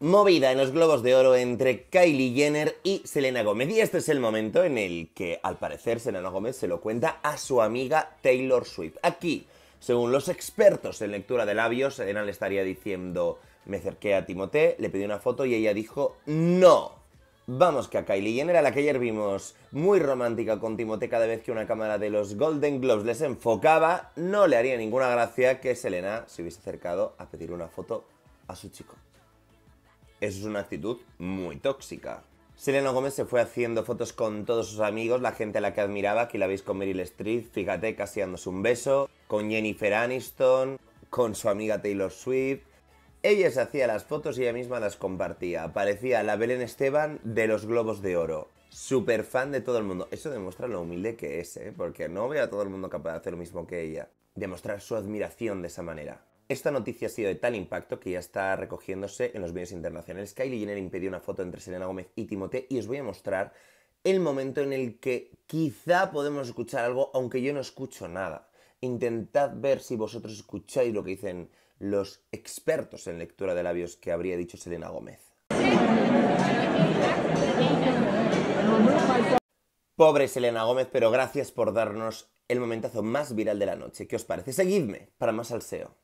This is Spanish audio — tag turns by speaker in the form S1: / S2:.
S1: movida en los globos de oro entre Kylie Jenner y Selena Gómez. Y este es el momento en el que, al parecer, Selena Gómez se lo cuenta a su amiga Taylor Swift. Aquí, según los expertos en lectura de labios, Selena le estaría diciendo, me acerqué a Timothée, le pedí una foto y ella dijo, no. Vamos que a Kylie Jenner, a la que ayer vimos muy romántica con Timote cada vez que una cámara de los Golden Globes les enfocaba, no le haría ninguna gracia que Selena se hubiese acercado a pedir una foto a su chico. Eso es una actitud muy tóxica. Selena Gómez se fue haciendo fotos con todos sus amigos, la gente a la que admiraba, aquí la veis con Meryl Streep, fíjate, casi dándose un beso, con Jennifer Aniston, con su amiga Taylor Swift. Ella se hacía las fotos y ella misma las compartía. Parecía la Belén Esteban de los Globos de Oro. Super fan de todo el mundo. Eso demuestra lo humilde que es, ¿eh? porque no veo a todo el mundo capaz de hacer lo mismo que ella. Demostrar su admiración de esa manera. Esta noticia ha sido de tal impacto que ya está recogiéndose en los medios internacionales. Kylie Jenner impidió una foto entre Selena Gómez y Timote y os voy a mostrar el momento en el que quizá podemos escuchar algo, aunque yo no escucho nada. Intentad ver si vosotros escucháis lo que dicen los expertos en lectura de labios que habría dicho Selena Gómez. Pobre Selena Gómez, pero gracias por darnos el momentazo más viral de la noche. ¿Qué os parece? Seguidme para más alseo.